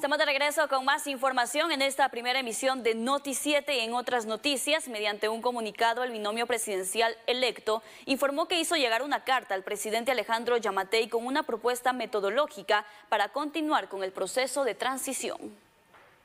Estamos de regreso con más información en esta primera emisión de Noti 7 y en otras noticias. Mediante un comunicado, el binomio presidencial electo informó que hizo llegar una carta al presidente Alejandro Yamatei con una propuesta metodológica para continuar con el proceso de transición.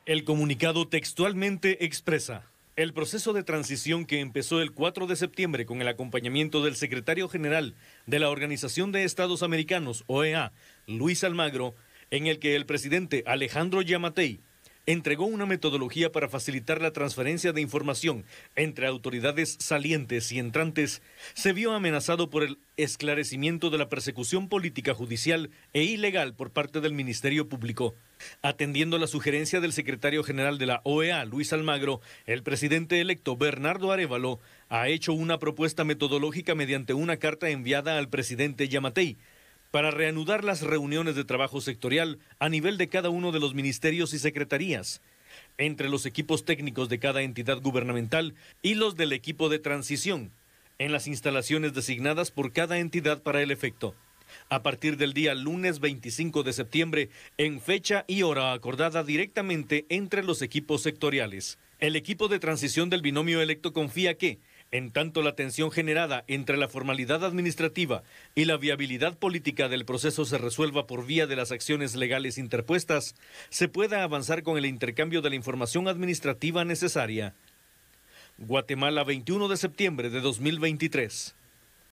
El comunicado textualmente expresa. El proceso de transición que empezó el 4 de septiembre con el acompañamiento del secretario general de la Organización de Estados Americanos, OEA, Luis Almagro, en el que el presidente Alejandro Yamatei entregó una metodología para facilitar la transferencia de información entre autoridades salientes y entrantes, se vio amenazado por el esclarecimiento de la persecución política judicial e ilegal por parte del Ministerio Público. Atendiendo la sugerencia del secretario general de la OEA, Luis Almagro, el presidente electo Bernardo Arevalo ha hecho una propuesta metodológica mediante una carta enviada al presidente Yamatei, para reanudar las reuniones de trabajo sectorial a nivel de cada uno de los ministerios y secretarías, entre los equipos técnicos de cada entidad gubernamental y los del equipo de transición, en las instalaciones designadas por cada entidad para el efecto. A partir del día lunes 25 de septiembre, en fecha y hora acordada directamente entre los equipos sectoriales. El equipo de transición del binomio electo confía que, en tanto, la tensión generada entre la formalidad administrativa y la viabilidad política del proceso se resuelva por vía de las acciones legales interpuestas, se pueda avanzar con el intercambio de la información administrativa necesaria. Guatemala, 21 de septiembre de 2023.